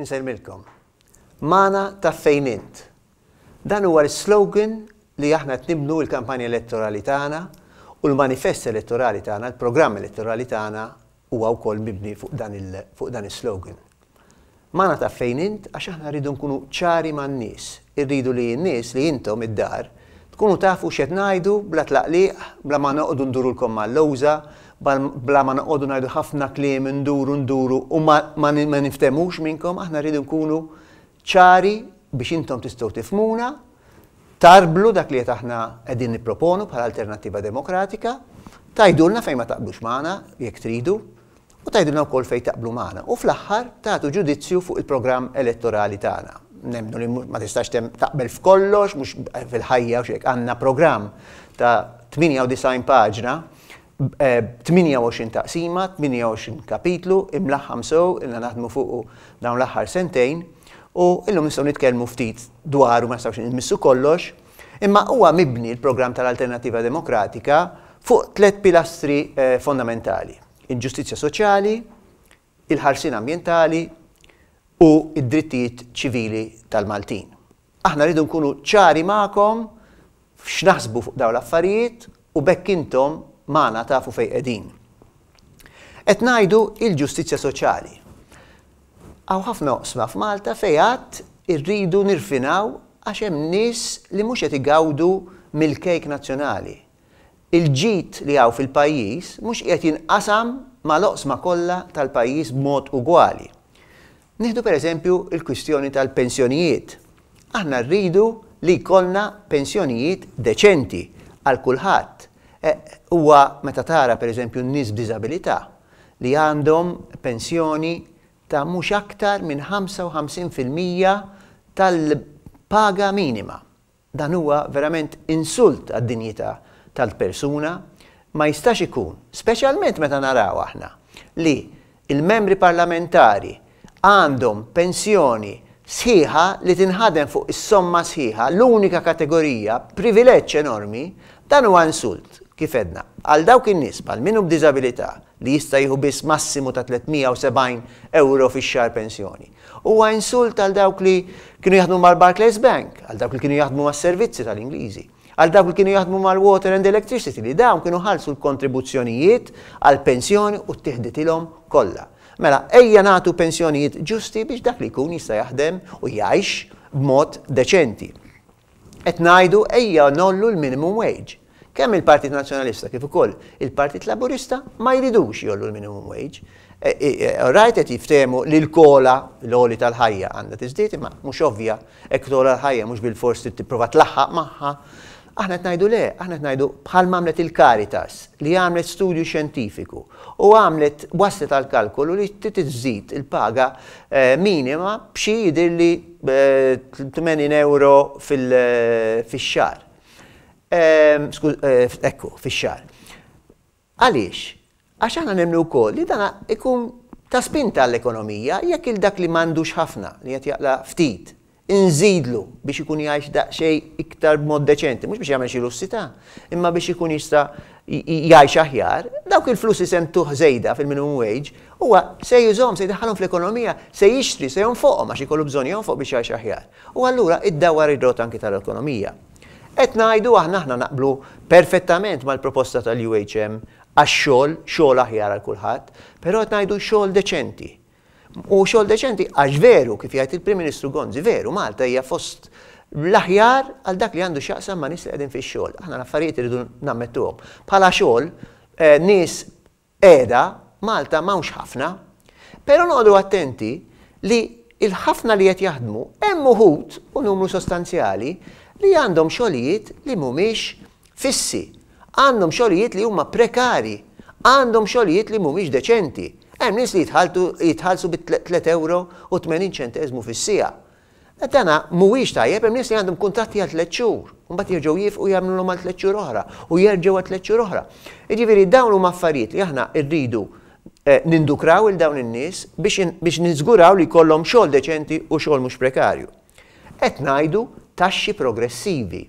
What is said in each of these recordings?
Insejmilkom. Mana ta' fejnint. Dan huwa l-slogan li aħna tnibnu l-kampanja elettorali tagħna u l-manifest elettorali tagħna, l-programm elettorali tagħna huwa wkoll mibni fuq dan il-slogan. Mana ta' fejnint għax aħna rridu nkunu ċari man-nies, irridu li n-nies li intom id-dar tkunu tafu xed najdu bla tlaqliq, bla ma noqdu ndurulkom mal-lowża, bla ma naqodu najdu ħafna kliem nduru nduru u ma niftemux minnkom, aħna rridu nkunu ċari biex intom tistgħu tifmuna, tarblu dak li qed aħna qegħdin nipproponu bħal alternattiva demokratika, tajdulna fejn ma taqblux magħna jekk tridu, u tajdulna wkoll fejn taqblu magħna. U fl-aħħar tagħtu ġudizzju fuq il-programm elettorali tagħna. Nemnu li ma tistax taqbel f'kollox, mhux fil-ħajja u xek għandna programm ta' 98 paġna 28 taqsima, 28 kapitlu, imlaħħam sew, illa naħdmu fuq dawn l-aħħar sentejn, u illum nistgħu nitkellmu ftit dwaru ma nistgħux nmissu kollox, imma huwa mibni l-programm tal-Alternativa Demokratika fuq tliet pilastri eh, fondamentali: il-ġustizzja soċjali, il-ħarsin ambientali u id-drittijiet ċivili tal-Maltin. Aħna rridu nkunu ċari magħkom f'x'naħsbu fuq dawn l-affarijiet u bekk intom mana tafu fej qegħdin. Qed ngħidu il-ġustizzja soċjali. Għaw ħafna oqsma f'Malta fejat irridu nirfinaw għax hemm nies li mhux qed igawdu mill-kejk nazzjonali. Il-ġit li għaw fil-pajjiż mhux qed jinqasam ma l-oqsma kollha tal-pajjiż b'mod ugwali. Nieħdu pereżempju il-kwistjoni tal-pensjonijiet. Aħna rridu li jkollna pensjonijiet deċenti għal kulħadd Eh, huwa meta tara pereżempju n nis b'diżabilità li għandhom pensjoni ta' mhux aktar minn 55% tal-paga minima. Dan huwa verament insult għad-dinjità tal-persuna ma jistax ikun, speċjalment meta naraw aħna li il-membri parlamentari għandhom pensjoni sħiħa li tinħadem fuq is-somma sħiħa, l-unika kategorija, privileġġ enormi, dan huwa insult kif edna. Għal dawk in-nies bħal minnu b'diżabilità li jista' jieħu biss massimu ta' 370 euro fix-xar pensjoni. Huwa insult għal dawk li kienu jaħdmu mal-Barclays Bank, għal dawk li kienu jaħdmu s servizzi tal-Ingliżi għal dawk li kienu jaħdmu mal-water and electricity li dawn kienu ħalsu l-kontribuzzjonijiet għal pensjoni u t-tihditilhom kollha. Mela, ejja nagħtu pensjonijiet ġusti biex dak li jkun jista' jaħdem u jgħix b'mod deċenti. Qed ngħidu ejja nollu l-minimum wage. Kemm il-Partit Nazzjonalista kif ukoll il-Partit Laburista ma jridux jollu l-minimum wage. E, e, e, Rajt qed jiftehmu li l-kola l-oli tal-ħajja għandha tiżdied imma mhux ovvja hekk tola l-ħajja mhux bil-fors tipprova tlaħħaq magħha. Aħna qed ngħidu le, aħna qed ngħidu bħal għamlet il-Karitas li għamlet studju xjentifiku u għamlet waslet tal-kalkolu li tiżid il-paga minima b'xi jidhirli li 80 euro fil-xar Ehm, eh, ekku, fix-xar. Għaliex, għax aħna nemnu wkoll li dana ikun ta' spinta l-ekonomija jekk il dak li m'għandux ħafna li qed jaqla ftit inżidlu biex ikun jgħajx daqxej iktar b'mod deċenti, mux biex jgħamil xi lussità, imma biex ikun jista jgħajx aħjar, dawk il-flussi sem tuħ zejda fil-minimum wage, huwa se jużom, se jdaħħalhom fl-ekonomija, se jixtri, se jonfoqhom għax ikollu bżonn jonfoq biex jgħajx aħjar. U allura id-dawar id-rot anki tal-ekonomija. Et najdu aħna aħna naqblu perfettament mal-proposta tal-UHM għax-xogħol, xogħol aħjar għal kulħadd, però qed ngħidu xogħol deċenti. U xogħol deċenti għax veru kif jgħid il-Prim Ministru Gonzi, veru Malta hija fost l-aħjar għal dak li għandu xaqsam ma nis li għedin fi xol. Aħna l-affarijiet irridu nammettuhom. Bħala xol, eh, nis edha, Malta mawx ħafna, pero noqdu attenti li il-ħafna li qed jaħdmu hemm uħud u numru sostanzjali li għandhom xogħlijiet li mhumiex fissi, għandhom xogħlijiet li huma prekari, għandhom xogħlijiet li mhumiex deċenti. Hemm nies li jitħallsu bi 3 euro u 80 ċentesmu fis-sija. Tana, muwix tajjeb, għem li għandhom kuntratti għal un xhur, mbagħad jif jifqu jagħmlu l għal tliet xhur oħra u jerġgħu għal tliet xhur oħra. Iġiviri, dawn huma affarijiet li aħna rridu eh, nindukraw il dawn in-nies biex niżguraw li kollom xogħol deċenti u xogħol mhux prekarju. Qed ngħidu taxxi progressivi.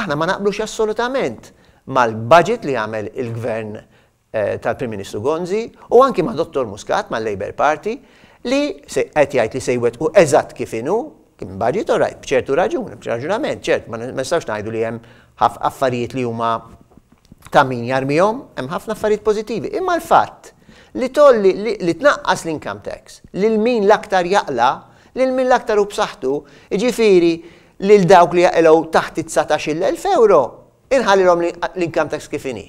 Aħna ma naqblux assolutament mal-budget li għamel il-gvern eh, tal-Prim Ministru Gonzi u anki ma' Dottor Muscat, ma' Labour Party, li qed jgħid li sejwet u eżatt kif kim kien budget u rajt, bċertu raġun, bċerġunament, ċert, ma nistax ngħidu li hemm ħaf affarijiet li huma ta' min jarmihom, hemm ħafna affarijiet pożittivi. Imma l-fatt li tolli li tnaqqas l-income tax, lil min l-aktar jaqla, lil min l-aktar u b'saħħtu, jiġifieri lil dawk li jaqilgħu taħt it-19 euro inħallilhom l-income tax kif inhi.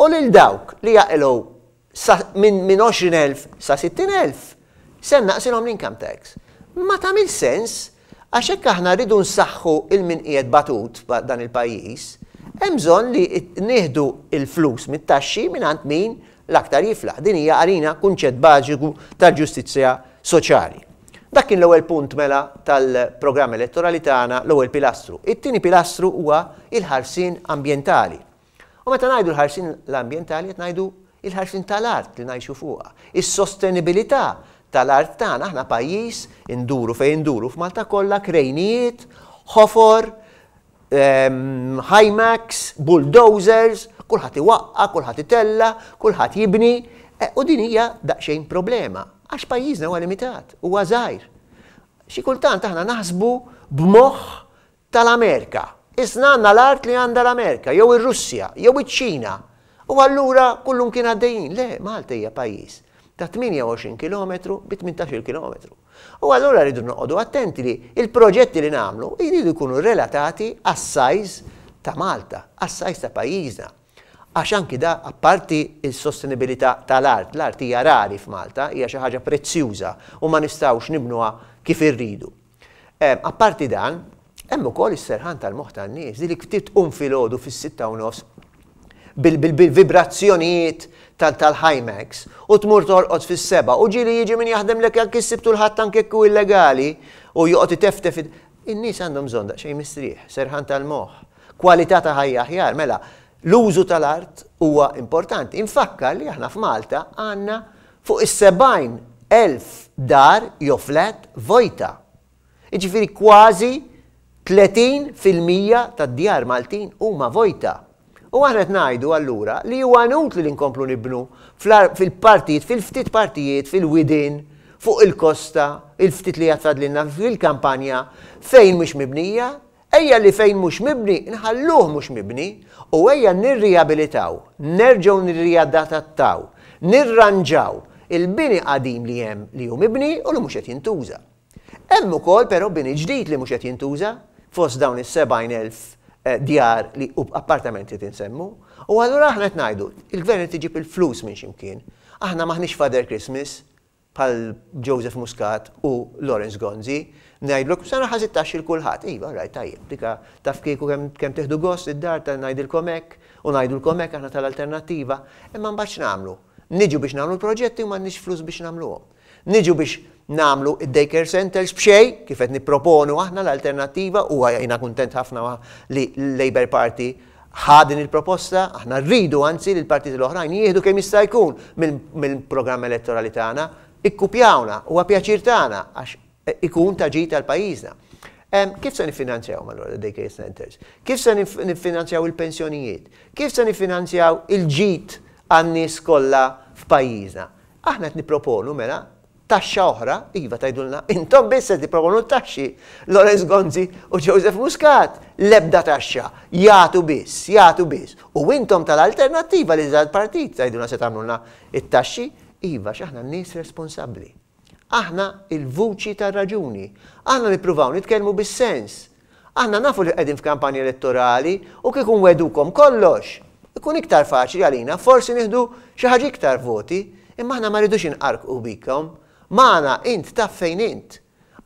U lil dawk li jaqilgħu minn min 20,000 sa 60,000 sen naqsilhom l-income tax. Ma tagħmel sens għax hekk aħna rridu nsaħħu il-min batut dan il-pajjiż, hemm bżonn li nieħdu il-flus mit-taxxi minn għand min l-aktar jifla. Din hija arina kunċett bażiku tal-ġustizzja soċjali. Dak kien l-ewwel punt mela tal-programm elettorali tagħna l-ewwel pilastru. It-tieni pilastru huwa il-ħarsin ambjentali. U meta ngħidu l-ħarsin l-ambjentali qed ngħidu il-ħarsin tal-art li ngħixu fuqha, is-sostenibilità tal-art tagħna aħna pajjiż induru fejn induru f'Malta kollha krejnijiet, ħofor, ehm, Himax, bulldozers, kulħadd iwaqqa, kulħadd itella, kulħadd jibni, eh, u din hija daqsxejn problema Għax pajizna huwa limitat, huwa żgħir. Xi kultant aħna naħsbu b'moħħ tal-Amerika. Isna għandna l-art li għandha l-Amerika, jew ir-Russja, jew iċ-Ċina. U allura kullum kien għaddejjin. Le, Malta hija pajjiż ta' 28 km bi 18 km. U allura rridu noqogħdu attenti li il-proġetti li nagħmlu jridu jkunu relatati għas-sajż ta' Malta, għas-sajż ta' pajjiżna. Għax anki da, apparti il-sostenibilità tal-art, l-art hija rari f'Malta, hija xi ħaġa prezzjuża u ma nistgħux nibnuha kif irridu. Apparti dan, hemm ukoll is-serħan tal-moħħ tan-nies, li ftit um filgħodu fis-sitta u nofs bil-vibrazzjonijiet tal-Hymax u tmur torqod fis-seba u ġili jiġi min jaħdem lek jekk issibtu l-ħadd anke illegali u joqgħod iteftef in-nies għandhom zonda xejn mistrieħ, serħan tal-moħħ, kwalità ta' ħajja aħjar, mela L-użu tal-art huwa importanti. Infakkar li aħna f'Malta għanna fuq is-70 elf dar jew flat vojta. Iġifieri kważi 30% tad-djar Maltin huma vojta. U għanet najdu allura li huwa għanut li nkomplu nibnu fil-partijiet, fil-ftit partijiet, fil-widin, fuq il-kosta, il-ftit li jatfad l-inna fil-kampanja, fejn mux mibnija, Ejja li fejn mhux mibni, nħalluħ mhux mibni u ejja nirriabilitaw, nerġgħu nirriadattaw, nirranġaw il-bini qadim li hemm li hu mibni u li mhux qed jintuża. Hemm ukoll però bini ġdid li mhux qed jintuża fost dawn is-70,000 eh, djar li u appartamenti tinsemmu. U allura aħna qed ngħidu, il-gvern tiġib il-flus minn ximkien. Aħna maħniex Father Christmas bħal Joseph Muscat u Lawrence Gonzi, Najdlok, sena ħazit tax il-kulħat, iva, raj, tajib, dika taf kieku kem teħdu gost id-dar ta' komek, u komek aħna tal-alternativa, imma bax namlu. Niġu biex namlu l-proġetti u ma nix flus biex namlu għom. Niġu biex namlu id daker centers bxej, kifet niproponu aħna l-alternativa, u għajna kontent ħafna li l-Labor Party ħadin il-proposta, aħna rridu għanzi li l-partiti l-oħrajn jieħdu kemm jista' jkun mill-programm elettorali tagħna, ikkupjawna u għapjaċir tagħna għax ikun ta' ġita l-pajizna. Kif se nifinanzjaw mal dej care centers? Kif se nifinanzjaw il-pensjonijiet? Kif se nifinanzjaw il-ġit għannis kolla f'pajizna? Aħna qed niproponu mela taxxa oħra, iva tajdulna, intom biss qed niproponu taxxi Lorenz Gonzi u Joseph Muscat, lebda taxxa, jatu biss, jatu biss. U intom tal-alternattiva li żgħar partit tajdulna se tagħmlulna it-taxxi, iva x'aħna n-nies responsabbli. Aħna il-vuċi ta' raġuni. Aħna nippruvaw nitkellmu bis-sens. Aħna nafu li qegħdin f'kampanja elettorali u kikun wedukom kollox. Ikun iktar faċli għalina, forsi nieħdu xi ħaġa iktar voti, imma aħna ma rridux inqarqu bikom. Mana int taf fejn int.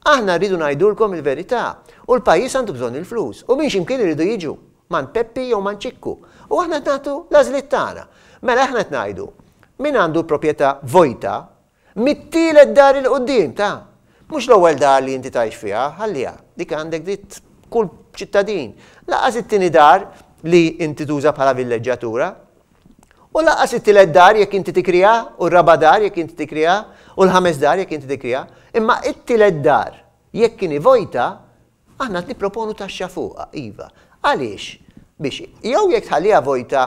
Aħna rridu ngħidulkom il-verità u l-pajjiż għandu bżonn il-flus u minn ximkien iridu jiġu man Peppi jew man Ċikku. U aħna nagħtu lażlit tagħna. Mela aħna ngħidu. min għandu proprjetà vojta mittile dar il-qoddim, ta' mux l-ewwel dar li inti tajx fiha, għallija, dik għandek dit kull ċittadin. Laqas it-tieni dar li inti tuża bħala villeġġatura, u laqas it-tielet dar jekk inti tikrija, u r-raba dar jekk inti tikrija, u l-ħames dar jekk inti tikrija, imma it-tielet dar jekk kien vojta, aħna nipproponu taxxa fuqha, iva. Għaliex? Biex, jew jekk tħallija vojta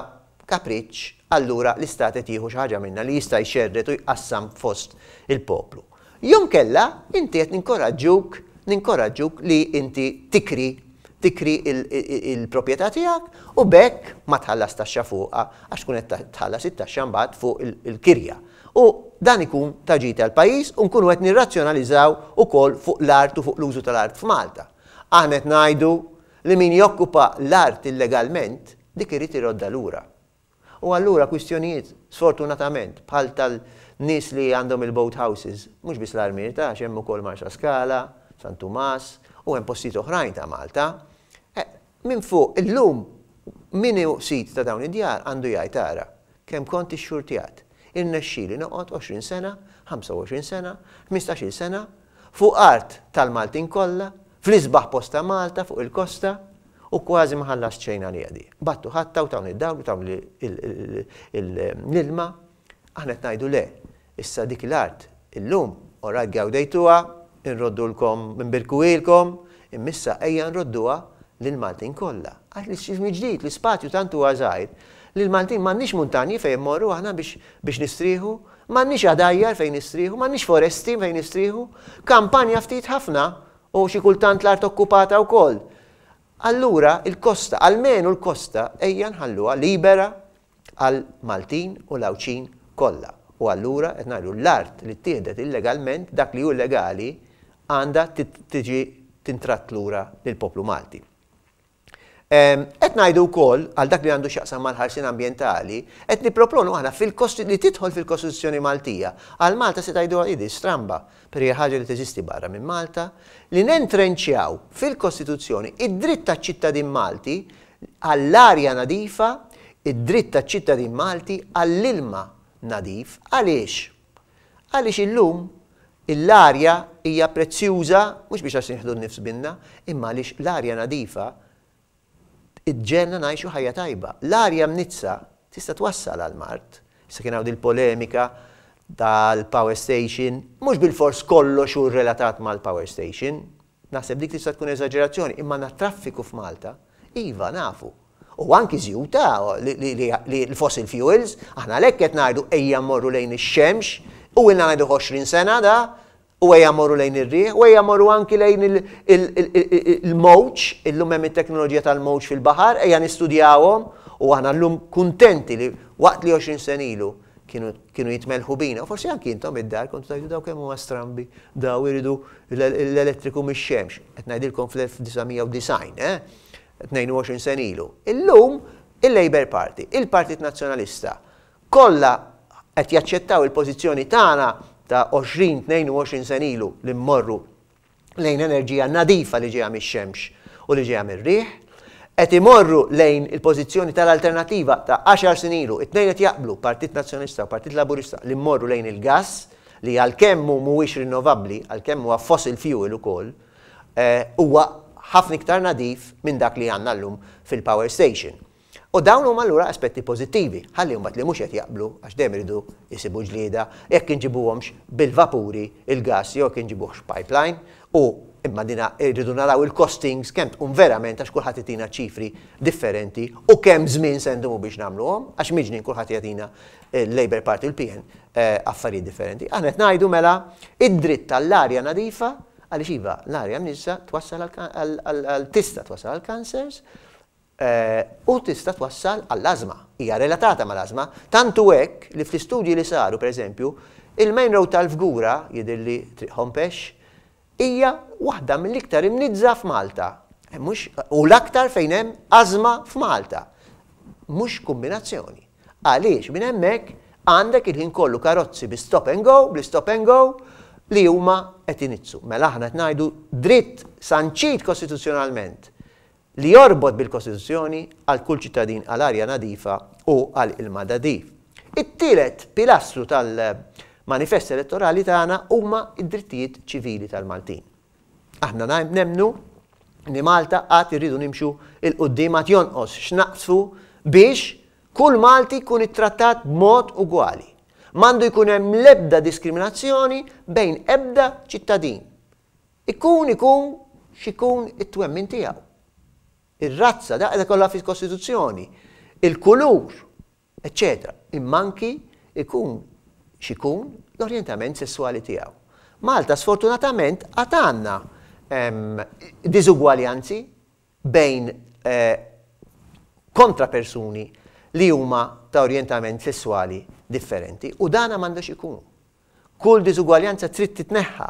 kapriċċ, allura l-istat qed jieħu xi ħaġa minna li jista' jxerret u jqassam fost il-poplu. Jum kella inti qed ninkorraġuk, ninkoraġġuk li inti tikri tikri il-propieta tiegħek u bekk ma tħallas taxxa fuqha għax tkun qed tħallas it-taxxa mbagħad fuq il-kirja. U dan ikun taġita l-pajis u nkunu qed nirrazzjonalizzaw ukoll fuq l-art u fuq l-użu tal-art f'Malta. Aħna qed ngħidu li min jokkupa l-art illegalment dik irid irodda lura. U allura kwistjonijiet sfortunatament bħal tal-nies li għandhom il-boat houses, mhux biss l-Armirta, hemm ukoll Marxa Skala, San Tumas, u hemm postijiet oħrajn ta' Malta. Eh, min fuq illum u sit ta' dawn id-djar għandu jgħid tara kemm kont ix-xurtijat. Irnexxieli noqot 20 sena, 25 sena, 15 sena fuq art tal-Maltin kollha, fl-isbaħ posta Malta fuq il-kosta, u kważi maħallas ċejna li għadi. Battu ħatta u tawni id u tawni l-ilma, aħna t-najdu le, issa dik l-art, illum, orad għawdejtuwa, nroddu l-kom, nbirkuilkom, immissa ejja nrodduwa l-Maltin kolla. Għad li xizmi ġdijt, l spatju tantu li l-Maltin mannix montani fejn morru għana biex nistriħu, mannix għadajjar fejn nistriħu, mannix foresti fejn nistriħu, kampanja ftit ħafna u xie kultant l-art okkupata u koll. Allura il-kosta, almenu l-kosta, ejja nħalluha libera għal Maltin u l-Awċin kollha. U allura qed l-art li ttieħdet illegalment dak li hu legali għandha tiġi l lura lill-poplu Malti. Qed ngħidu wkoll għal dak li għandu x'jaqsam mal-ħarsin ambjentali, qed niproponu aħna fil-kost li tidħol fil-Kostituzzjoni Maltija. Għal Malta se tgħidu idis stramba per ħaġa li teżisti barra minn Malta li nentrenċjaw fil-Kostituzzjoni id dritta ċittadin Malti għall-arja nadifa, id dritta ċittadin Malti għall-ilma nadif. Għaliex? Għaliex illum l-arja hija prezzjuża mhux biex għax n nnifs binna, imma għaliex l-arja nadifa id-ġenna najxu ħajja tajba. L-arja mnitza tista twassal għal-Mart. Issa kien din polemika tal-Power Station, mux bil-fors kollox u relatat mal-Power Station, naħseb dik tista tkun eżagġerazzjoni, imma na traffiku f'Malta, iva nafu. U anki zjuta li l-fossil fuels, aħna lekket najdu ejja morru lejn ix-xemx, u għinna najdu 20 sena da, u għaj lejn ir-riħ, u għaj anki lejn il-mowċ, il-lum hemm il-teknoloġija tal-mowċ fil-bahar, għaj nistudjawhom u għana l-lum kontenti li waqt li 20 senilu kienu jitmelħu bina, u forsi anki jintom id-dar kontu tajdu daw kemmu għastrambi, daw iridu l-elettriku mix-xemx, għetnajdilkom fl-1990, eh? 22 senilu. Il-lum il-Labor Party, il-Partit Nazjonalista, kolla għet jaċċettaw il-pozizjoni tagħna ta' 20-22 senilu li mmorru lejn enerġija nadifa li ġeja mix-xemx u li ġeja mir-riħ, qed imorru lejn il-pożizzjoni tal-alternativa ta' 10 senilu, it-tnejn qed jaqblu Partit Nazzjonista u Partit Laburista li mmorru lejn il-gass li għalkemm mhuwiex rinnovabbli, għalkemm huwa fossil fuel ukoll, eh, huwa ħafna iktar nadif minn dak li għandna llum fil-power station. U dawn huma allura aspetti pożittivi, ħalli mbagħad li mhux qed jaqblu għax dejjem iridu jisibu ġlieda jekk inġibuhomx bil-vapuri il-gass jew jekk inġibuhx pipeline u imma dina irridu naraw il-costings kemm tkun verament għax kulħadd jagħtina ċifri differenti u kemm żmien se ndumu biex nagħmluhom għax miġnin kulħadd jagħtina il-Labor Party il-PN eh, affarijiet differenti. Aħna qed ngħidu mela id-dritt tal-arja nadifa għaliex iva l-arja mnissa twassal għal-tista twassal għal-kansers Eh, u tista' twassal għall-azma, hija relatata mal-azma, tantu hekk li fl-istudji li saru, per eżempju, il-main road tal-fgura, jidilli triħompex, hija waħda mill-iktar imnidza f'Malta. Eh, u l-aktar fejn hemm azma f'Malta. Mhux kombinazzjoni. Għaliex minn hemmhekk għandek il-ħin kollu karozzi bi stop and go, bli stop and go, li huma qed inizzu. Mela aħna qed ngħidu dritt sanċit kostituzzjonalment li jorbot bil-Kostituzzjoni għal kull ċittadin għal arja nadifa u għal ilma dadif. It-tielet pilastru tal-manifest elettorali tagħna huma id-drittijiet ċivili tal-Maltin. Aħna nemnu li Malta għat irridu nimxu il-qoddim għat jonqos x'naqsfu biex kull Malti kun ittrattat b'mod ugwali. Mandu jkun hemm lebda diskriminazzjoni bejn ebda ċittadin. Ikun ikun xikun it-twemmin tiegħu. Ir-razza da qiegħda kollha fi kostituzzjoni il-kulur, eċċetera. Immanki ikun xikun l-orjentament sessuali tiegħu. Malta sfortunatament għatanna ehm, diżugwaljanzi bejn eh, kontra persuni li huma ta' orjentament sessuali differenti u dana m'għandax ikunu. Kull diżugwaljanza trid titneħħa.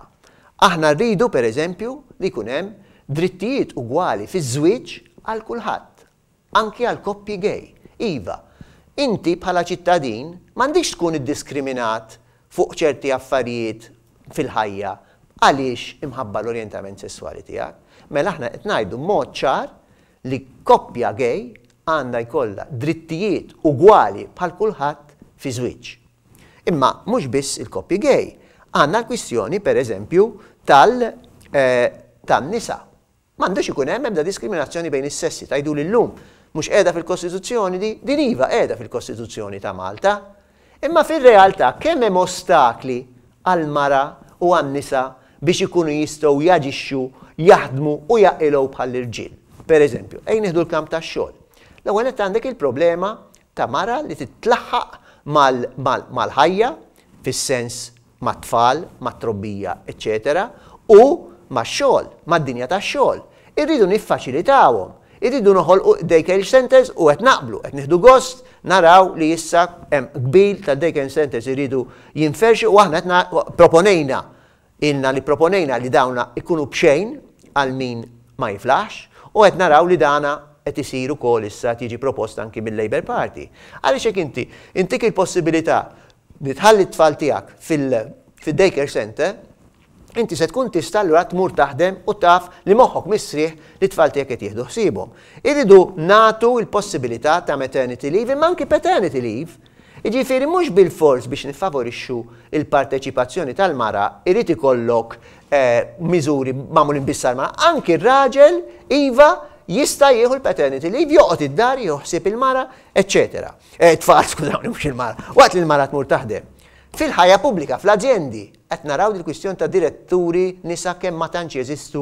Aħna rridu per eżempju li jkun hemm drittijiet ugwali fiż-żwieġ għal kulħadd, anki għal koppi gej. Iva, inti bħala ċittadin m'għandix tkun iddiskriminat fuq ċerti affarijiet fil-ħajja għaliex imħabba l-orientament sessuali tiegħek. Mela aħna qed ngħidu mod ċar li koppja gej għandha jkollha drittijiet ugwali bħal kulħadd fi żwieġ. Imma mhux biss il-koppji gej, għandna l-kwistjoni pereżempju tal-nisa. Eh, tal M'għandux ikun hemm ebda diskriminazzjoni bejn is-sessi tajdu lillum mhux qiegħda fil-Kostituzzjoni di din iva qiegħda fil-Kostituzzjoni ta' Malta. Imma fir realtà kemm hemm ostakli għal mara u għan-nisa biex ikunu jistgħu jaġixxu, jaħdmu u jaqilgħu bħall-irġiel. Per eżempju, ejn nieħdu l-kamp tax-xogħol. L-ewwel qed għandek il-problema ta' mara li titlaħħaq mal-ħajja fis-sens mat-tfal, mat-trobbija, eċċetera, u max-xogħol, mad-dinja tax-xogħol. Irridu niffaċilitawhom. Irridu noħolqu daycare centers u qed naqblu, qed nihdu gost naraw li issa hemm qbil ta' daycare centers irridu jinferxu u aħna qed proponejna ilna li proponejna li dawna ikunu bxejn għal min ma jiflax u qed naraw li dana qed jisiru kol issa tiġi proposta anki mill-Labor Party. Għaliex hekk inti intik il-possibilità nitħalli t-tfal tiegħek fil-daycare center inti se tkun tista' allura tmur taħdem u taf li moħħok misriħ li tfal tiegħek qed jieħdu ħsiebhom. Iridu natu l-possibilità ta' maternity leave imma anki paternity leave. Iġifieri mhux bil-fors biex nifavorixxu il-parteċipazzjoni tal-mara irid ikollok eh, miżuri magħmulin bissar mara. Anki r-raġel iva jista' jieħu l-paternity leave, joqgħod id-dar, ħsieb il-mara, eċċetera. Eh, tfal, skużawni, mhux il-mara. Waqt li l-mara tmur taħdem. Fil-ħajja pubblika, fl azzjendi qed naraw li l-kwistjoni ta' diretturi nisa kemm ma tantx jeżistu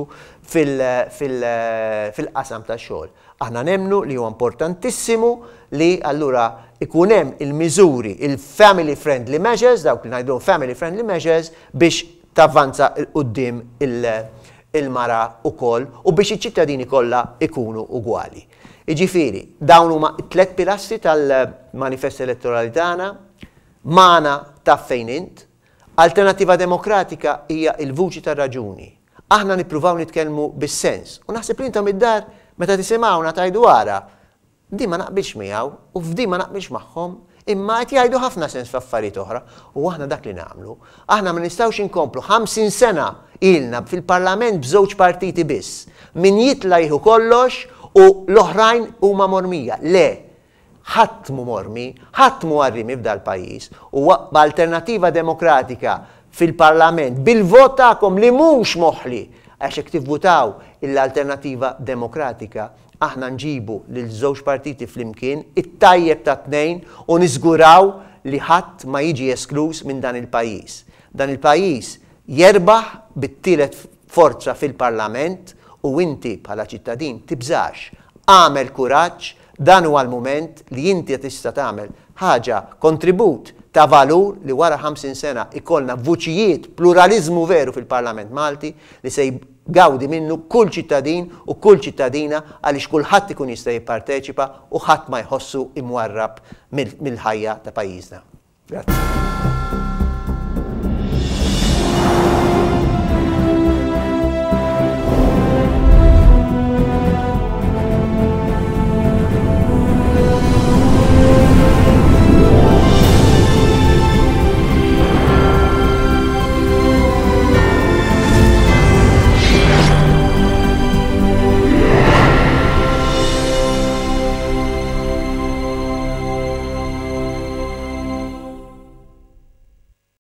fil-qasam ta' xogħol. Aħna nemnu li huwa importantissimu li allura ikun hemm il-miżuri, il-family friendly measures, dawk li ngħidu family friendly measures biex tavvanza qudiem il-mara ukoll u biex iċ-ċittadini kollha ikunu ugwali. Iġifiri, dawn huma tliet pilastri tal-manifest elettorali tagħna, mana ta' fejn int, Alternativa demokratika hija il-vuċi tar-raġuni. Aħna nippruvaw nitkellmu bis-sens. U naħseb li intom id-dar meta tisimgħuna tajdu wara. Di ma naqbilx miegħu u f'di ma naqbilx magħhom imma qed jgħidu ħafna sens f'affarijiet oħra u aħna dak li nagħmlu. Aħna ma nistgħux inkomplu 50 sena ilna fil-Parlament b'żewġ partiti biss. Min jitla jieħu kollox u l-oħrajn huma mormija. Le, ħadd mu mormi, ħadd mu arrimi f'dal pajjiż u b'alternativa demokratika fil-parlament bil-vot li mhux moħli għax jekk votaw l-alternativa demokratika aħna nġibu lil żewġ partiti flimkien it-tajjeb ta' tnejn u niżguraw li ħadd ma jiġi esklus minn dan il-pajjiż. Dan il-pajjiż jerbaħ bit-tielet forza fil-parlament u inti bħala ċittadin tibżax għamel kuraġġ Dan huwa l-moment li inti tista' tagħmel ħaġa kontribut ta' valur li wara 50 sena ikollna vuċijiet pluralizmu veru fil-Parlament Malti li se gawdi minnu kull ċittadin u kull ċittadina għaliex kulħadd ikun jista' jipparteċipa u ħadd ma jħossu imwarrab mill-ħajja ta' pajjiżna. Grazie.